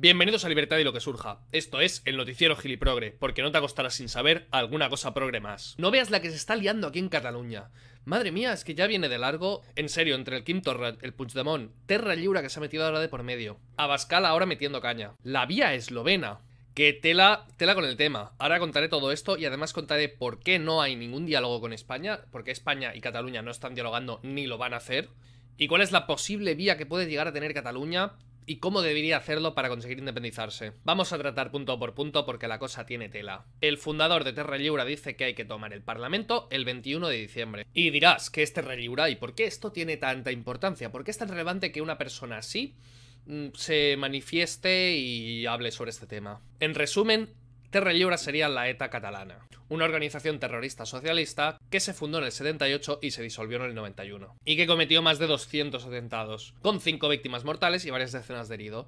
Bienvenidos a Libertad y lo que surja. Esto es el noticiero Giliprogre, porque no te acostarás sin saber alguna cosa progre más. No veas la que se está liando aquí en Cataluña. Madre mía, es que ya viene de largo. En serio, entre el quinto Punch el Puigdemont, Terra Lliura que se ha metido ahora de por medio. Abascal ahora metiendo caña. La vía eslovena. Que tela, tela con el tema. Ahora contaré todo esto y además contaré por qué no hay ningún diálogo con España, porque España y Cataluña no están dialogando ni lo van a hacer, y cuál es la posible vía que puede llegar a tener Cataluña y cómo debería hacerlo para conseguir independizarse. Vamos a tratar punto por punto porque la cosa tiene tela. El fundador de Terra Lliura dice que hay que tomar el Parlamento el 21 de diciembre. Y dirás, ¿qué es Terra Lliura y por qué esto tiene tanta importancia? ¿Por qué es tan relevante que una persona así mm, se manifieste y hable sobre este tema? En resumen, Terra sería la ETA catalana, una organización terrorista socialista que se fundó en el 78 y se disolvió en el 91, y que cometió más de 200 atentados, con 5 víctimas mortales y varias decenas de heridos.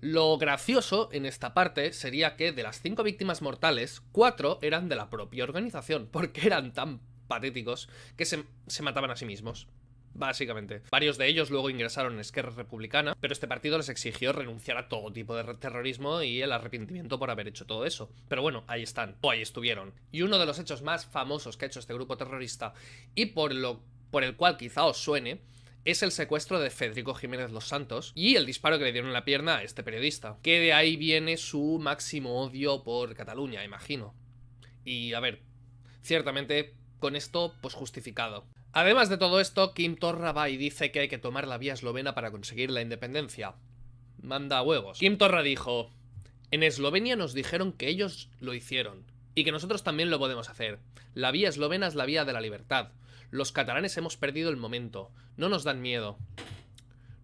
Lo gracioso en esta parte sería que de las cinco víctimas mortales, cuatro eran de la propia organización, porque eran tan patéticos que se, se, mataban a sí mismos básicamente. Varios de ellos luego ingresaron en Esquerra Republicana, pero este partido les exigió renunciar a todo tipo de terrorismo y el arrepentimiento por haber hecho todo eso. Pero bueno, ahí están, o ahí estuvieron. Y uno de los hechos más famosos que ha hecho este grupo terrorista, y por, lo, por el cual quizá os suene, es el secuestro de Federico Jiménez Los Santos y el disparo que le dieron en la pierna a este periodista, que de ahí viene su máximo odio por Cataluña, imagino. Y a ver, ciertamente con esto pues justificado. Además de todo esto, Kim Torra va y dice que hay que tomar la vía eslovena para conseguir la independencia. Manda huevos. Kim Torra dijo, en Eslovenia nos dijeron que ellos lo hicieron y que nosotros también lo podemos hacer. La vía eslovena es la vía de la libertad. Los catalanes hemos perdido el momento. No nos dan miedo.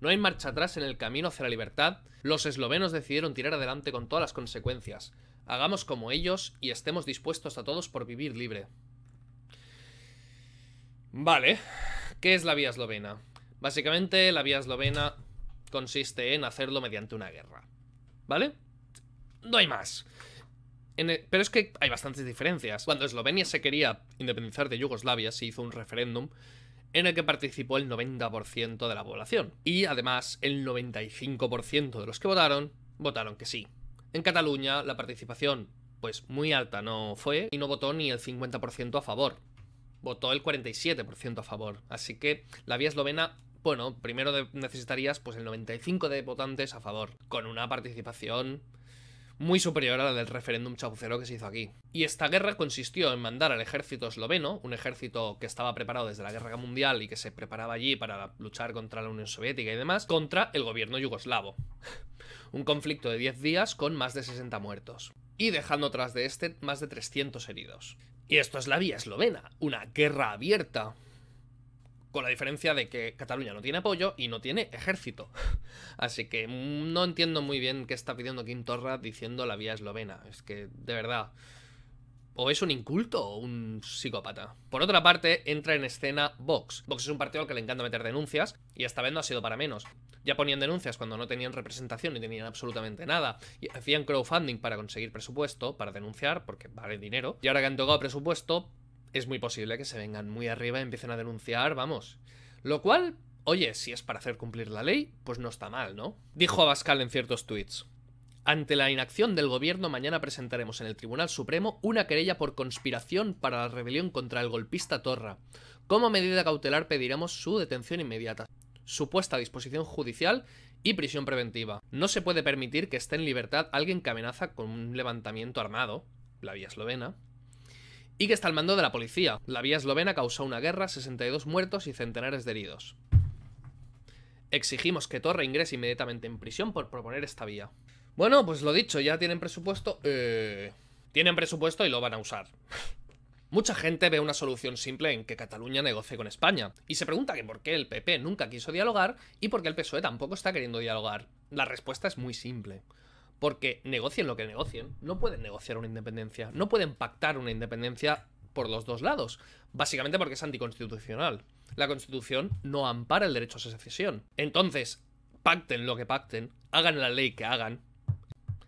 No hay marcha atrás en el camino hacia la libertad. Los eslovenos decidieron tirar adelante con todas las consecuencias. Hagamos como ellos y estemos dispuestos a todos por vivir libre. Vale, ¿qué es la vía eslovena? Básicamente la vía eslovena consiste en hacerlo mediante una guerra, ¿vale? No hay más. E-, pero es que hay bastantes diferencias. Cuando Eslovenia se quería independizar de Yugoslavia, se hizo un referéndum en el que participó el 90% de la población. Y además el 95% de los que votaron votaron que sí. En Cataluña la participación pues muy alta no fue y no votó ni el 50% a favor votó el 47% a favor. Así que la vía eslovena, bueno, primero necesitarías pues el 95% de votantes a favor, con una participación muy superior a la del referéndum chaucero que se hizo aquí. Y esta guerra consistió en mandar al ejército esloveno, un ejército que estaba preparado desde la Guerra Mundial y que se preparaba allí para luchar contra la Unión Soviética y demás, contra el gobierno yugoslavo. un conflicto de 10 días con más de 60 muertos. Y dejando tras de este más de 300 heridos. Y esto es la vía eslovena, una guerra abierta. Con la diferencia de que Cataluña no tiene apoyo y no tiene ejército. Así que mm, no entiendo muy bien qué está pidiendo Quintorra diciendo la vía eslovena. Es que, de verdad, o es un inculto o un psicópata. Por otra parte, entra en escena Vox. Vox es un partido al que le encanta meter denuncias y esta vez no ha sido para menos ya ponían denuncias cuando no tenían representación y tenían absolutamente nada. Y hacían crowdfunding para conseguir presupuesto, para denunciar, porque vale dinero. Y ahora que han tocado presupuesto, es muy posible que se vengan muy arriba y empiecen a denunciar, vamos. Lo cual, oye, si es para hacer cumplir la ley, pues no está mal, ¿no? Dijo Abascal en ciertos tweets. Ante la inacción del gobierno, mañana presentaremos en el Tribunal Supremo una querella por conspiración para la rebelión contra el golpista Torra. Como medida cautelar pediremos su detención inmediata supuesta disposición judicial y prisión preventiva. No se puede permitir que esté en libertad alguien que amenaza con un levantamiento armado, la vía eslovena, y que está al mando de la policía. La vía eslovena causó una guerra, 62 muertos y centenares de heridos. Exigimos que Torre ingrese inmediatamente en prisión por proponer esta vía. Bueno, pues lo dicho, ya tienen presupuesto. Eh, tienen presupuesto y lo van a usar. Mucha gente ve una solución simple en que Cataluña negocie con España, y se pregunta que por qué el PP nunca quiso dialogar y por qué el PSOE tampoco está queriendo dialogar. La respuesta es muy simple. Porque negocien lo que negocien, no pueden negociar una independencia, no pueden pactar una independencia por los dos lados, básicamente porque es anticonstitucional. La Constitución no ampara el derecho a secesión. Entonces, pacten lo que pacten, hagan la ley que hagan,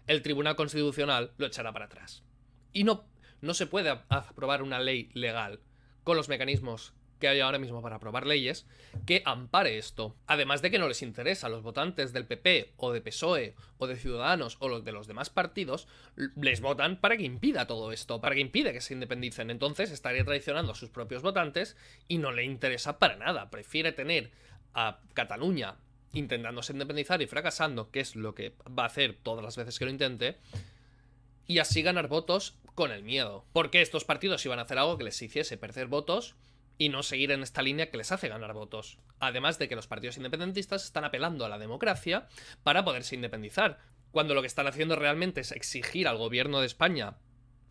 el Tribunal Constitucional lo echará para atrás. Y no no se puede aprobar una ley legal con los mecanismos que hay ahora mismo para aprobar leyes que ampare esto. Además de que no les interesa a los votantes del PP o de PSOE o de Ciudadanos o los de los demás partidos, les votan para que impida todo esto, para que impida que se independicen. Entonces estaría traicionando a sus propios votantes y no le interesa para nada. Prefiere tener a Cataluña intentándose independizar y fracasando, que es lo que va a hacer todas las veces que lo intente, y así ganar votos con el miedo. Porque estos partidos iban a hacer algo que les hiciese perder votos y no seguir en esta línea que les hace ganar votos. Además de que los partidos independentistas están apelando a la democracia para poderse independizar, cuando lo que están haciendo realmente es exigir al gobierno de España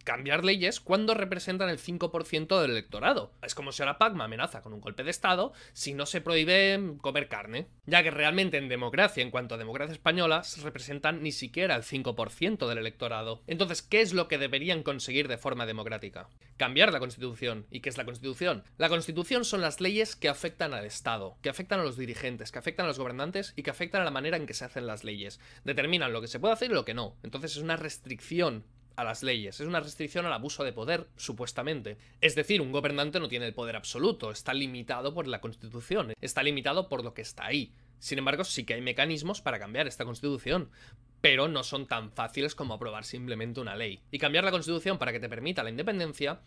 cambiar leyes cuando representan el 5% del electorado. Es como si ahora Pacma amenaza con un golpe de Estado si no se prohíbe mm, comer carne, ya que realmente en democracia, en cuanto a democracia española, se representan ni siquiera el 5% del electorado. Entonces, ¿qué es lo que deberían conseguir de forma democrática? Cambiar la Constitución. ¿Y qué es la Constitución? La Constitución son las leyes que afectan al Estado, que afectan a los dirigentes, que afectan a los gobernantes y que afectan a la manera en que se hacen las leyes. Determinan lo que se puede hacer y lo que no. Entonces es una restricción las leyes, es una restricción al abuso de poder, supuestamente. Es decir, un gobernante no tiene el poder absoluto, está limitado por la Constitución, está limitado por lo que está ahí. Sin embargo, sí que hay mecanismos para cambiar esta Constitución, pero no son tan fáciles como aprobar simplemente una ley. Y cambiar la Constitución para que te permita la independencia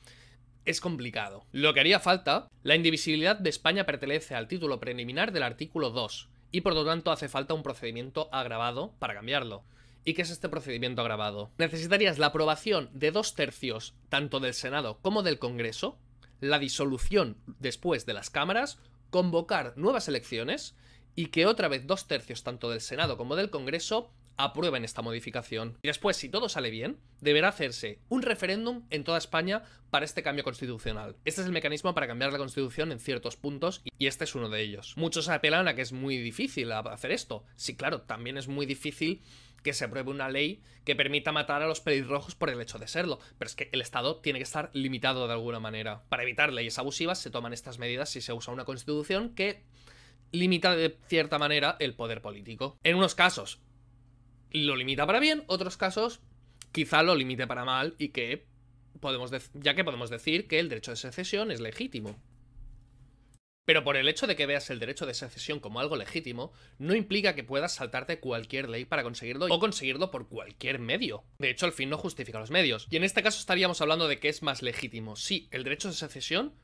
es complicado. Lo que haría falta, la indivisibilidad de España pertenece al título preliminar del artículo 2, y por lo tanto hace falta un procedimiento agravado para cambiarlo. ¿Y qué es este procedimiento agravado? Necesitarías la aprobación de dos tercios, tanto del Senado como del Congreso, la disolución después de las cámaras, convocar nuevas elecciones y que otra vez dos tercios, tanto del Senado como del Congreso, aprueben esta modificación. Y después, si todo sale bien, deberá hacerse un referéndum en toda España para este cambio constitucional. Este es el mecanismo para cambiar la constitución en ciertos puntos y este es uno de ellos. Muchos apelan a que es muy difícil hacer esto. Sí, claro, también es muy difícil que se apruebe una ley que permita matar a los pelirrojos por el hecho de serlo, pero es que el Estado tiene que estar limitado de alguna manera. Para evitar leyes abusivas se toman estas medidas si se usa una constitución que limita de cierta manera el poder político. En unos casos lo limita para bien, otros casos quizá lo limite para mal y que podemos ya que podemos decir que el derecho de secesión es legítimo. Pero por el hecho de que veas el derecho de secesión como algo legítimo, no implica que puedas saltarte cualquier ley para conseguirlo o conseguirlo por cualquier medio. De hecho, al fin no justifica los medios. Y en este caso estaríamos hablando de qué es más legítimo, sí, el derecho de secesión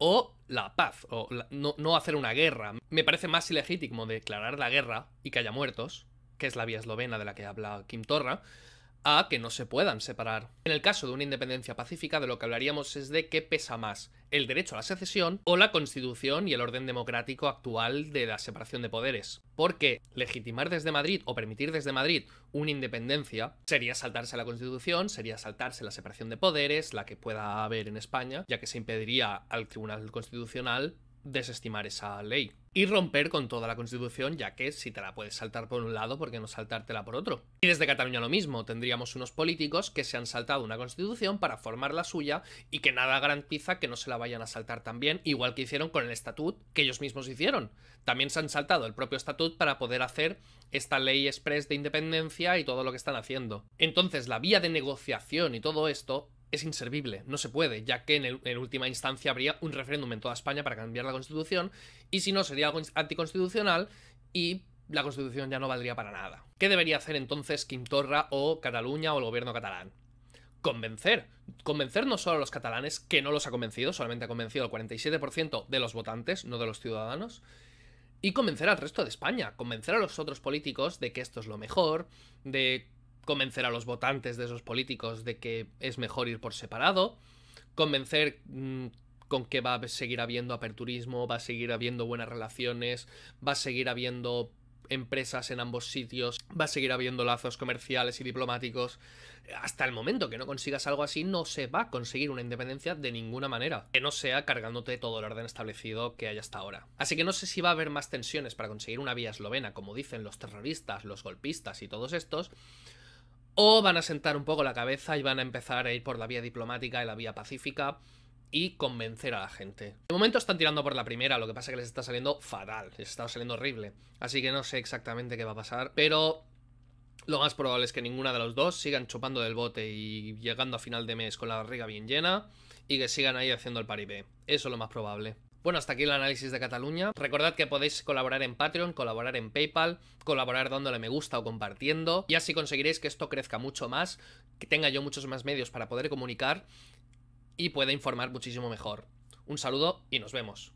o la paz, o no, no hacer una guerra. Me parece más ilegítimo declarar la guerra y que haya muertos, que es la vía eslovena de la que habla Kim Torra, a que no se puedan separar. En el caso de una independencia pacífica, de lo que hablaríamos es de qué pesa más, el derecho a la secesión o la constitución y el orden democrático actual de la separación de poderes. Porque legitimar desde Madrid o permitir desde Madrid una independencia sería saltarse la constitución, sería saltarse la separación de poderes, la que pueda haber en España, ya que se impediría al Tribunal Constitucional desestimar esa ley y romper con toda la constitución, ya que si te la puedes saltar por un lado, ¿por qué no saltártela por otro? Y desde Cataluña lo mismo, tendríamos unos políticos que se han saltado una constitución para formar la suya y que nada garantiza que no se la vayan a saltar también, igual que hicieron con el estatut que ellos mismos hicieron. También se han saltado el propio estatut para poder hacer esta ley express de independencia y todo lo que están haciendo. Entonces la vía de negociación y todo esto es inservible, no se puede, ya que en, última instancia habría un referéndum en toda España para cambiar la Constitución, y si no, sería algo anticonstitucional y la Constitución ya no valdría para nada. ¿Qué debería hacer entonces Quintorra o Cataluña o el gobierno catalán? Convencer. Convencer no solo a los catalanes, que no los ha convencido, solamente ha convencido al 47% de los votantes, no de los ciudadanos, y convencer al resto de España, convencer a los otros políticos de que esto es lo mejor, de convencer a los votantes de esos políticos de que es mejor ir por separado, convencer mm, con que va a seguir habiendo aperturismo, va a seguir habiendo buenas relaciones, va a seguir habiendo empresas en ambos sitios, va a seguir habiendo lazos comerciales y diplomáticos. Hasta el momento que no consigas algo así, no se va a conseguir una independencia de ninguna manera, que no sea cargándote todo el orden establecido que hay hasta ahora. Así que no sé si va a haber más tensiones para conseguir una vía eslovena, como dicen los terroristas, los golpistas y todos estos, o van a sentar un poco la cabeza y van a empezar a ir por la vía diplomática y la vía pacífica y convencer a la gente. De momento están tirando por la primera, lo que pasa es que les está saliendo fatal, les está saliendo horrible. Así que no sé exactamente qué va a pasar, pero lo más probable es que ninguna de los dos sigan chupando del bote y llegando a final de mes con la barriga bien llena y que sigan ahí haciendo el paripé. Eso es lo más probable. Bueno, hasta aquí el análisis de Cataluña. Recordad que podéis colaborar en Patreon, colaborar en PayPal, colaborar dándole me gusta o compartiendo, y así conseguiréis que esto crezca mucho más, que tenga yo muchos más medios para poder comunicar y pueda informar muchísimo mejor. Un saludo y nos vemos.